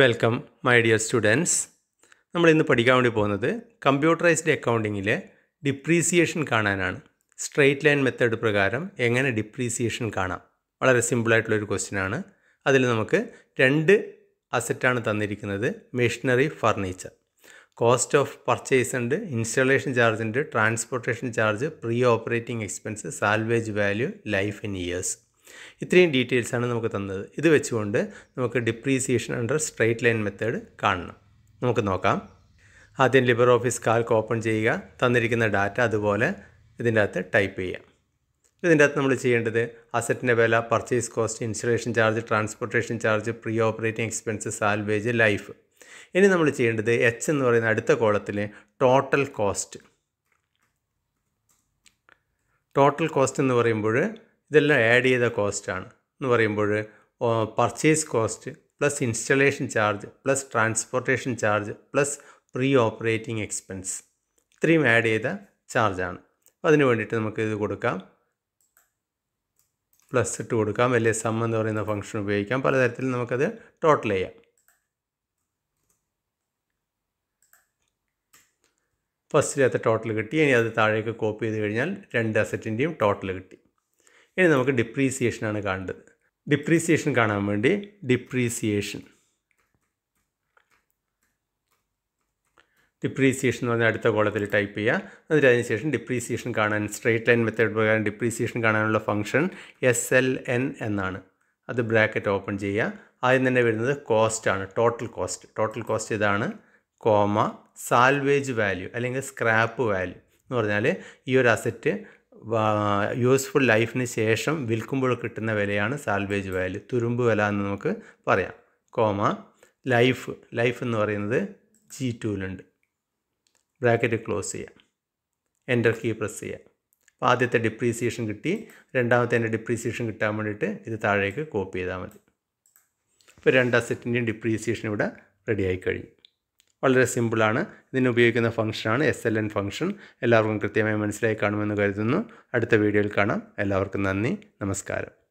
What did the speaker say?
welcome my dear students നമ്മൾ ഇന്ന് പഠിക്കാൻ വേണ്ടി പോകുന്നത് കമ്പ്യൂട്ടറൈസ്ഡ് അക്കൗണ്ടിങ്ങിലെ ഡിപ്രീസിയേഷൻ കാണാനാണ് സ്ട്രെയിറ്റ് ലൈൻ മെത്തേഡ് പ്രകാരം എങ്ങനെ ഡിപ്രീസിയേഷൻ കാണാം വളരെ സിമ്പിളായിട്ടുള്ളൊരു ക്വസ്റ്റ്യൻ ആണ് അതിൽ നമുക്ക് രണ്ട് അസറ്റാണ് തന്നിരിക്കുന്നത് machinery furniture cost of purchase ഉണ്ട് ഇൻസ്റ്റലേഷൻ ചാർജ് ഉണ്ട് transportation charge pre operating expense salvage value life in years ഇത്രയും ഡീറ്റെയിൽസാണ് നമുക്ക് തന്നത് ഇത് വെച്ചുകൊണ്ട് നമുക്ക് depreciation under straight line method കാണണം നമുക്ക് നോക്കാം ആദ്യം ലിബർ ഓഫീസ് കാൽക്ക് ഓപ്പൺ ചെയ്യുക തന്നിരിക്കുന്ന ഡാറ്റ അതുപോലെ ഇതിൻ്റെ അകത്ത് ടൈപ്പ് ചെയ്യാം ഇതിൻ്റെ അകത്ത് നമ്മൾ ചെയ്യേണ്ടത് അസറ്റിൻ്റെ വില purchase cost installation charge transportation charge pre operating expense salvage life ഇനി നമ്മൾ ചെയ്യേണ്ടത് എച്ച് എന്ന് പറയുന്ന അടുത്ത കോളത്തിൽ ടോട്ടൽ കോസ്റ്റ് ടോട്ടൽ കോസ്റ്റ് എന്ന് പറയുമ്പോൾ ഇതെല്ലാം ആഡ് ചെയ്ത കോസ്റ്റാണ് എന്ന് പറയുമ്പോൾ purchase cost plus installation charge plus transportation charge plus pre operating expense ഇത്രയും ആഡ് ചെയ്ത ചാർജാണ് അപ്പോൾ അതിന് വേണ്ടിയിട്ട് നമുക്ക് ഇത് കൊടുക്കാം പ്ലസ് ഇട്ട് കൊടുക്കാം വലിയ സം എന്ന് പറയുന്ന ഫംഗ്ഷൻ ഉപയോഗിക്കാം പലതരത്തിൽ നമുക്കത് ടോട്ടൽ ചെയ്യാം ഫസ്റ്റിലത്തെ ടോട്ടൽ കിട്ടി ഇനി അത് താഴേക്ക് കോപ്പി ചെയ്ത് കഴിഞ്ഞാൽ രണ്ട് അസറ്റിൻ്റെയും ടോട്ടൽ കിട്ടി ഇനി നമുക്ക് ഡിപ്രീസിയേഷനാണ് കാണേണ്ടത് ഡിപ്രീസിയേഷൻ കാണാൻ വേണ്ടി ഡിപ്രീസിയേഷൻ ഡിപ്രീസിയേഷൻ എന്ന് പറഞ്ഞാൽ അടുത്ത കോളത്തിൽ ടൈപ്പ് ചെയ്യുക എന്നിട്ട് അതിനുശേഷം ഡിപ്രീസിയേഷൻ കാണാൻ സ്ട്രേറ്റ് ലൈൻ മെത്തേഡ് പ്രകാരം ഡിപ്രീസിയേഷൻ കാണാനുള്ള ഫംഗ്ഷൻ എസ് എൽ എൻ എന്നാണ് അത് ബ്രാക്കറ്റ് ഓപ്പൺ ചെയ്യുക ആദ്യം തന്നെ വരുന്നത് കോസ്റ്റ് ആണ് ടോട്ടൽ കോസ്റ്റ് ടോട്ടൽ കോസ്റ്റ് ഇതാണ് കോമ സാൽവേജ് വാല്യൂ അല്ലെങ്കിൽ സ്ക്രാപ്പ് വാല്യൂ എന്ന് പറഞ്ഞാൽ ഈ ഒരു അസറ്റ് യൂസ്ഫുൾ ലൈഫിന് ശേഷം വിൽക്കുമ്പോൾ കിട്ടുന്ന വിലയാണ് സാൽവേജ് വാല്യൂ തുരുമ്പ് വില എന്ന് നമുക്ക് പറയാം കോമ ലൈഫ് ലൈഫ് എന്ന് പറയുന്നത് ജി ടൂലുണ്ട് ബ്രാക്കറ്റ് ക്ലോസ് ചെയ്യാം എൻ്റർ കീ പ്രസ് ചെയ്യാം അപ്പോൾ ആദ്യത്തെ ഡിപ്രീസിയേഷൻ കിട്ടി രണ്ടാമത്തെ എൻ്റെ ഡിപ്രീസിയേഷൻ കിട്ടാൻ വേണ്ടിയിട്ട് ഇത് താഴേക്ക് കോപ്പി ചെയ്താൽ മതി ഇപ്പോൾ രണ്ട് സെറ്റിൻ്റെയും ഡിപ്രീസിയേഷൻ ഇവിടെ റെഡി ആയിക്കഴിഞ്ഞു വളരെ സിമ്പിളാണ് ഇതിന് ഉപയോഗിക്കുന്ന ഫംഗ്ഷനാണ് എസ് എൽ എൻ ഫംഗ്ഷൻ എല്ലാവർക്കും കൃത്യമായി മനസ്സിലായി കാണുമെന്ന് കരുതുന്നു അടുത്ത വീഡിയോയിൽ കാണാം എല്ലാവർക്കും നന്ദി നമസ്കാരം